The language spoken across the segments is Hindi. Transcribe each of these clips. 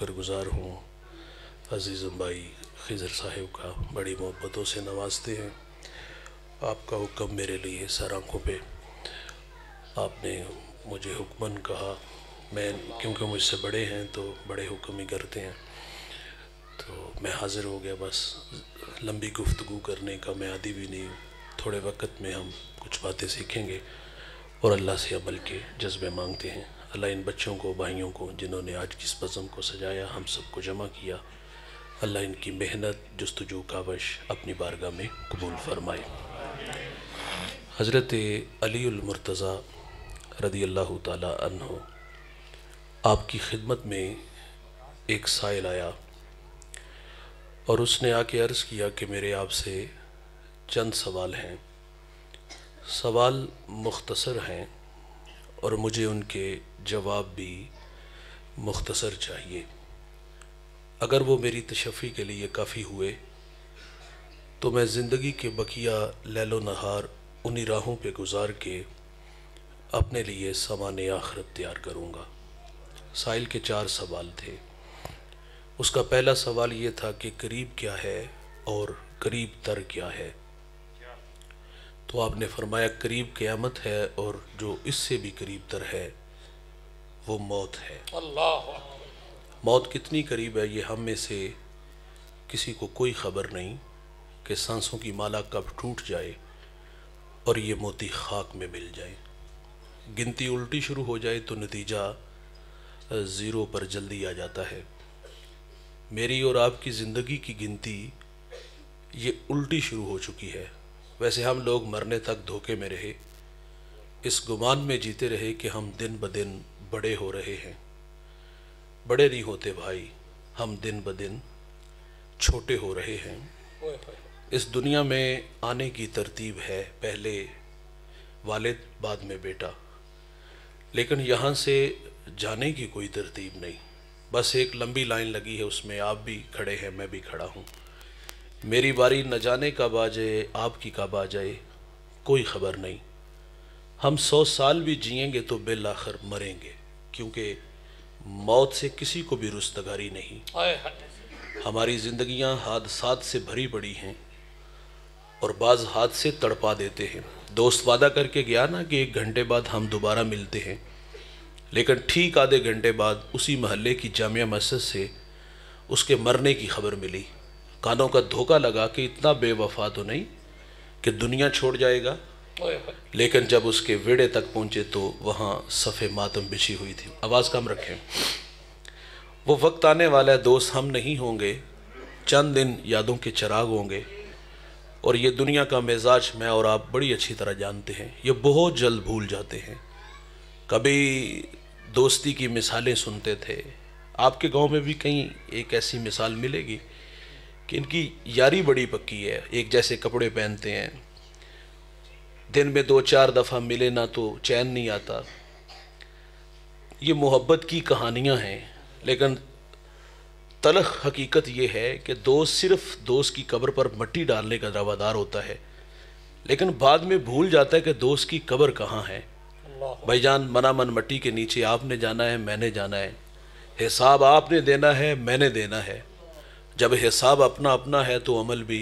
पर गुज़ार हूँ अजीज़म भाई खिजर साहेब का बड़ी मोहब्बतों से नवाजते हैं आपका हुक्म मेरे लिए सर आँखों पर आपने मुझे हुक्मन कहा मैं क्योंकि मुझसे बड़े हैं तो बड़े हुक्म ही करते हैं तो मैं हाज़िर हो गया बस लंबी गुफ्तु करने का मैं आदि भी नहीं थोड़े वक्त में हम कुछ बातें सीखेंगे और अल्लाह से अमल के जज्बे मांगते हैं अल्लाह इन बच्चों को भाइयों को जिन्होंने आज किस बज़म को सजाया हम सबको जमा किया अल्लाह इनकी मेहनत जस्तजू कावश अपनी बारगाह में कबूल फरमाए हज़रत अलीमरतज़ा रदी अल्लाह तहो आपकी खिदमत में एक साइल आया और उसने आके अर्ज़ किया कि मेरे आपसे चंद सवाल हैं सवाल मुख्तसर हैं और मुझे उनके जवाब भी मुख्तसर चाहिए अगर वो मेरी तशफ़ी के लिए काफ़ी हुए तो मैं ज़िंदगी के बकिया लैलो नहार उन्हीं राहों पे गुजार के अपने लिए सामान आखरत तैयार करूँगा साहिल के चार सवाल थे उसका पहला सवाल ये था कि करीब क्या है और करीब तर क्या है तो आपने फरमाया करीब क्यामत है और जो इससे भी करीब तर है वो मौत है अल्लाह मौत कितनी करीब है ये हम में से किसी को कोई ख़बर नहीं कि सांसों की माला कब टूट जाए और ये मोती खाक में मिल जाए गिनती उल्टी शुरू हो जाए तो नतीजा ज़ीरो पर जल्दी आ जाता है मेरी और आपकी ज़िंदगी की गिनती ये उल्टी शुरू हो चुकी है वैसे हम लोग मरने तक धोखे में रहे इस गुमान में जीते रहे कि हम दिन ब दिन बड़े हो रहे हैं बड़े नहीं होते भाई हम दिन ब दिन छोटे हो रहे हैं इस दुनिया में आने की तरतीब है पहले वालिद बाद में बेटा लेकिन यहाँ से जाने की कोई तरतीब नहीं बस एक लंबी लाइन लगी है उसमें आप भी खड़े हैं मैं भी खड़ा हूँ मेरी बारी न जाने कब आ जाए आपकी कब आ जाए कोई खबर नहीं हम सौ साल भी जिएंगे तो बिल आखिर मरेंगे क्योंकि मौत से किसी को भी रुस्तगारी नहीं हमारी जिंदगियां हादसात से भरी पड़ी हैं और बाज़ हादसे तड़पा देते हैं दोस्त वादा करके गया ना कि एक घंटे बाद हम दोबारा मिलते हैं लेकिन ठीक आधे घंटे बाद उसी महल्ले की जामिया मस्जिद से उसके मरने की खबर मिली कानों का धोखा लगा कि इतना बेवफा तो नहीं कि दुनिया छोड़ जाएगा लेकिन जब उसके वेड़े तक पहुंचे तो वहाँ सफ़े मातम बिछी हुई थी आवाज़ कम रखें वो वक्त आने वाला है दोस्त हम नहीं होंगे चंद दिन यादों के चिराग होंगे और ये दुनिया का मिजाज मैं और आप बड़ी अच्छी तरह जानते हैं ये बहुत जल्द भूल जाते हैं कभी दोस्ती की मिसालें सुनते थे आपके गांव में भी कहीं एक ऐसी मिसाल मिलेगी कि इनकी यारी बड़ी पक्की है एक जैसे कपड़े पहनते हैं दिन में दो चार दफ़ा मिले ना तो चैन नहीं आता ये मोहब्बत की कहानियाँ हैं लेकिन तलख हकीकत ये है कि दोस्त सिर्फ दोस्त की कब्र पर मट्टी डालने का दावादार होता है लेकिन बाद में भूल जाता है कि दोस्त की कब्र कहाँ है भाईजान मना मन मट्टी के नीचे आपने जाना है मैंने जाना है हिसाब आपने देना है मैंने देना है जब हिसाब अपना अपना है तो अमल भी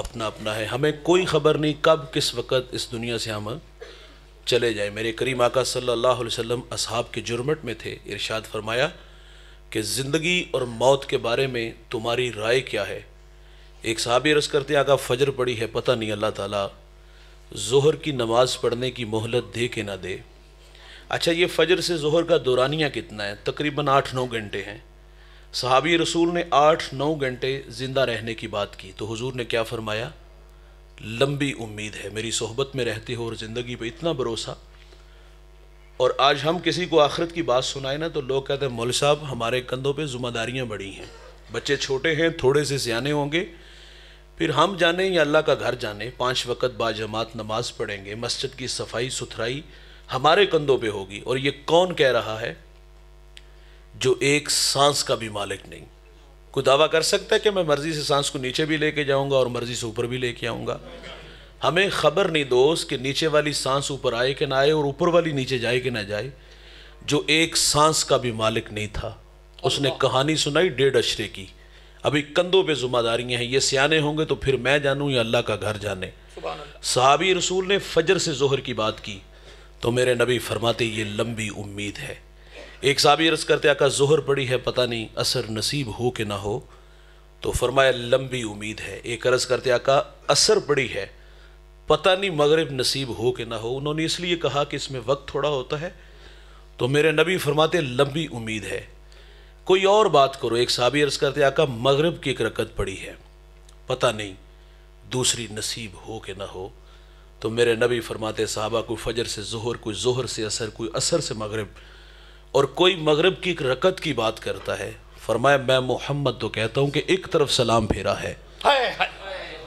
अपना अपना है हमें कोई ख़बर नहीं कब किस वक़्त इस दुनिया से हम चले जाए मेरे करीम आका सल्लल्लाहु अलैहि वसल्लम असहाब के जुर्मट में थे इरशाद फरमाया कि ज़िंदगी और मौत के बारे में तुम्हारी राय क्या है एक साहब अर्ज़ करते आका फजर पड़ी है पता नहीं अल्लाह ताला जोहर की नमाज़ पढ़ने की मोहलत दे के ना दे अच्छा ये फजर से जोहर का दौरानिया कितना है तकरीबन आठ नौ घंटे हैं सहाबी रसूल ने आठ नौ घंटे ज़िंदा रहने की बात की तो हुजूर ने क्या फरमाया लंबी उम्मीद है मेरी सोहबत में रहते हो और ज़िंदगी पे इतना भरोसा और आज हम किसी को आखिरत की बात सुनाए ना तो लोग कहते हैं मौल साहब हमारे कंधों पे ज़िम्मेदारियाँ बड़ी हैं बच्चे छोटे हैं थोड़े से सियाने होंगे फिर हम जाने या अल्लाह का घर जाने पाँच वक़्त बाजमात नमाज पढ़ेंगे मस्जिद की सफाई सुथराई हमारे कंधों पे होगी और ये कौन कह रहा है जो एक सांस का भी मालिक नहीं कोई दावा कर सकता है कि मैं मर्ज़ी से सांस को नीचे भी लेके जाऊंगा और मर्ज़ी से ऊपर भी लेके आऊँगा हमें खबर नहीं दोस्त कि नीचे वाली सांस ऊपर आए कि ना आए और ऊपर वाली नीचे जाए कि ना जाए जो एक सांस का भी मालिक नहीं था उसने कहानी सुनाई डेढ़ अशरे की अभी कंधों पे जुम्मेदारियां हैं ये सियाने होंगे तो फिर मैं जानूं या अल्लाह का घर जाने सहाबी रसूल ने फजर से जोहर की बात की तो मेरे नबी फरमाते ये लंबी उम्मीद है एक साबी रस करते आका जोहर पड़ी है पता नहीं असर नसीब हो कि ना हो तो फरमाया लंबी उम्मीद है एक अरस करते आका असर पड़ी है पता नहीं मगरब नसीब हो कि ना हो उन्होंने इसलिए कहा कि इसमें वक्त थोड़ा होता है तो मेरे नबी फरमाते लंबी उम्मीद है कोई और बात करो एक साबी अर्ज़ करते आका मगरब की एक रकत पड़ी है पता नहीं दूसरी नसीब हो कि ना हो तो मेरे नबी फरमाते साहबा कोई फजर से जहर कोई जहर से असर कोई असर से मगरब और कोई मगरब की एक रकत की बात करता है फरमाया मैं मोहम्मद तो कहता हूँ कि एक तरफ सलाम फेरा है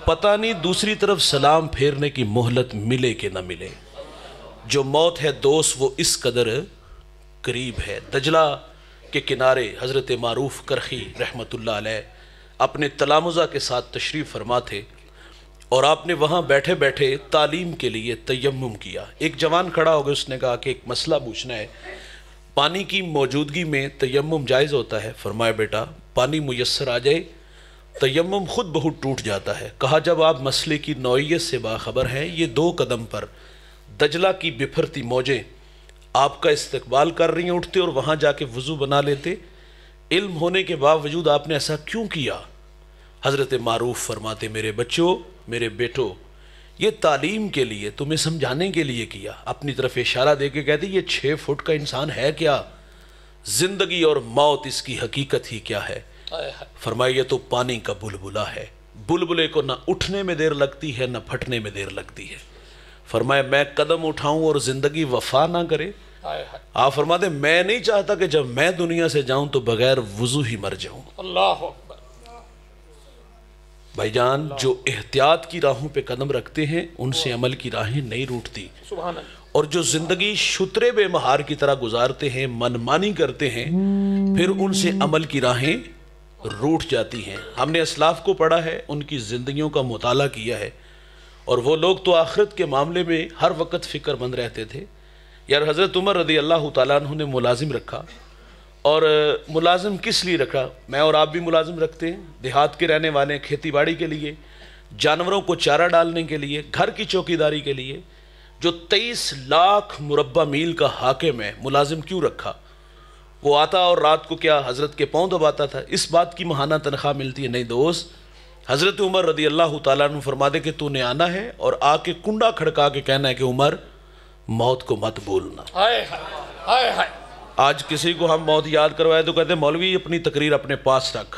पता नहीं दूसरी तरफ सलाम फेरने की मोहलत मिले कि ना मिले जो मौत है दोस्त वो इस कदर करीब है दजला के किनारे हज़रत मारूफ करखी रहमत अपने तलामुजा के साथ तशरीफ़ फरमा थे और आपने वहाँ बैठे बैठे तालीम के लिए तयम किया एक जवान खड़ा हो गया उसने कहा कि एक मसला पूछना है पानी की मौजूदगी में तयम जायज़ होता है फरमाया बेटा पानी मैसर आ जाए तयम खुद बहुत टूट जाता है कहा जब आप मसले की नौीयत से बाखबर हैं ये दो कदम पर दजला की बिफरती मौजें आपका इस्तबाल कर रही हैं उठते और वहाँ जाके वज़ू बना लेते इल्म होने के बावजूद आपने ऐसा क्यों किया हज़रत मारूफ फरमाते मेरे बच्चों मेरे बेटों ये तालीम के लिए तुम्हें समझाने के लिए किया अपनी तरफ इशारा दे के कहती ये छः फुट का इंसान है क्या जिंदगी और मौत इसकी हकीकत ही क्या है फरमाइए तो पानी का बुलबुला है बुलबुले को ना उठने में देर लगती है ना फटने में देर लगती है फरमाए मैं कदम उठाऊं और ज़िंदगी वफा ना करे आप फरमा दे मैं नहीं चाहता कि जब मैं दुनिया से जाऊं तो बगैर वजू ही मर जाऊं अल्लाह भाईजान जो एहतियात की राहों पे कदम रखते हैं उनसे अमल की राहें नहीं रूटती और जो ज़िंदगी शुतरे बेमहार की तरह गुजारते हैं मनमानी करते हैं फिर उनसे अमल की राहें रूठ जाती हैं हमने असलाफ को पढ़ा है उनकी ज़िंदगियों का मताल किया है और वो लोग तो आखिरत के मामले में हर वक्त फ़िक्रमंद रहते थे यार हज़रत उमर रदी अल्लाह तुमने मुलाजिम रखा और मुलाजम किस लिए रखा मैं और आप भी मुलाजम रखते हैं देहात के रहने वाले खेती बाड़ी के लिए जानवरों को चारा डालने के लिए घर की चौकीदारी के लिए जो 23 लाख मुरबा मील का हाकिम है मुलाजिम क्यों रखा वो आता और रात को क्या हज़रत के पाँव दबाता था इस बात की महाना तनख्वाह मिलती है नहीं दोस्त हज़रत उमर रदी अल्लाह तु फरमा दे कि तूने आना है और आके कुंडा खड़का के कहना है कि उमर मौत को मत भूलना आए हाँ, आए हाँ। आज किसी को हम मौत याद करवाए तो कहते मौलवी अपनी तकरीर अपने पास रख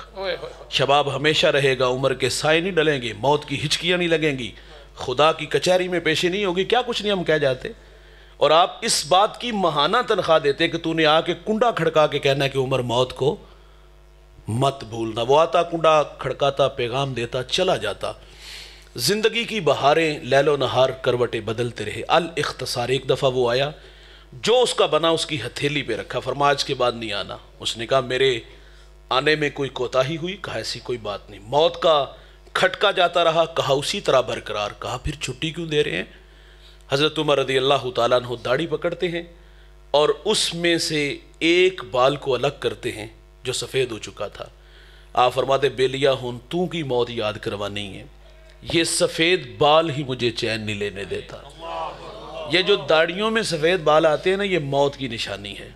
शबाब हमेशा रहेगा उम्र के साए नहीं डलेंगे मौत की हिचकियाँ नहीं लगेंगी खुदा की कचहरी में पेशी नहीं होगी क्या कुछ नहीं हम कह जाते और आप इस बात की महाना तनख्वाह देते कि तूने आके कुंडा खड़का के कहना कि उम्र मौत को मत भूलना वो आता कुंडा खड़काता पैगाम देता चला जाता ज़िंदगी की बहारें लैलो नहार करवटें बदलते रहे अल इख्तसार एक दफ़ा वो आया जो उसका बना उसकी हथेली पे रखा फरमा आज के बाद नहीं आना उसने कहा मेरे आने में कोई कोताही हुई कहा ऐसी कोई बात नहीं मौत का खटका जाता रहा कहा उसी तरह बरकरार कहा फिर छुट्टी क्यों दे रहे हैं हज़रत उमर रदी अल्लाह तु दाढ़ी पकड़ते हैं और उसमें से एक बाल को अलग करते हैं जो सफ़ेद हो चुका था आ फरमाते बेलिया हूं तू की मौत याद करवानी है ये सफ़ेद बाल ही मुझे चैन नहीं लेने देता ये जो दाढ़ियों में सफ़ेद बाल आते हैं ना ये मौत की निशानी है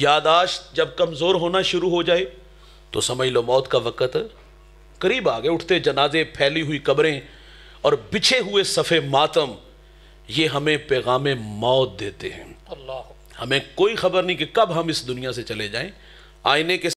यादाश्त जब कमज़ोर होना शुरू हो जाए तो समझ लो मौत का वक़्त करीब आ गए उठते जनाजे फैली हुई कब्रें और बिछे हुए सफ़े मातम ये हमें पैगाम मौत देते हैं अल्लाह हमें कोई ख़बर नहीं कि कब हम इस दुनिया से चले जाएं आईने के